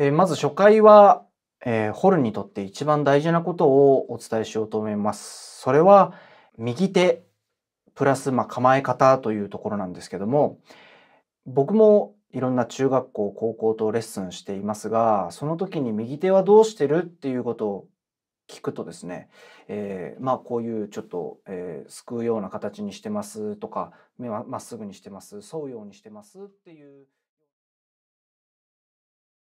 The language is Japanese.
えー、まず初回は、えー、ホルにとって一番大事なことをお伝えしようと思います。それは右手プラスまあ構え方というところなんですけども僕もいろんな中学校高校とレッスンしていますがその時に右手はどうしてるっていうことを聞くとですね、えー、まあこういうちょっと、えー、すくうような形にしてますとかまっすぐにしてます沿うようにしてますっていう。